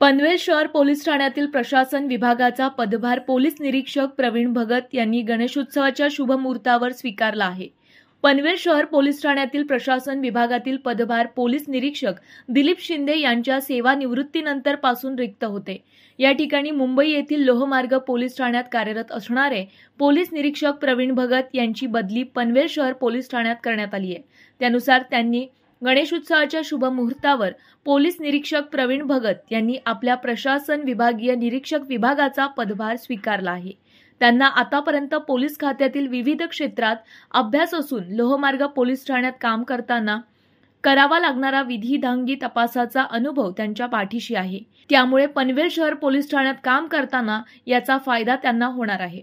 पनवेल शहर पोलीस ठाण्यातील प्रशासन विभागाचा पदभार पोलीस निरीक्षक प्रवीण भगत यांनी गणेशोत्सवाच्या शुभमुहूर्तावर स्वीकारला आहे पनवेल शहर पोलीस ठाण्यातील प्रशासन विभागातील पदभार पोलीस निरीक्षक दिलीप शिंदे यांच्या सेवानिवृत्तीनंतर पासून रिक्त होते या ठिकाणी मुंबई येथील लोहमार्ग पोलीस ठाण्यात कार्यरत असणारे पोलीस निरीक्षक प्रवीण भगत यांची बदली पनवेल शहर पोलीस ठाण्यात करण्यात आली आहे त्यानुसार त्यांनी गणेशोत्सवाच्या शुभमुहूर्तावर पोलीस निरीक्षक प्रवीण भगत यांनी आपल्या प्रशासन विभागीय निरीक्षक विभागाचा पदभार स्वीकारला आहे त्यांना आतापर्यंत पोलीस खात्यातील विविध क्षेत्रात अभ्यास असून लोहमार्ग पोलीस ठाण्यात काम करताना करावा लागणारा विधीधांगी तपासाचा अनुभव त्यांच्या पाठीशी आहे त्यामुळे पनवेल शहर पोलीस ठाण्यात काम करताना याचा फायदा त्यांना होणार आहे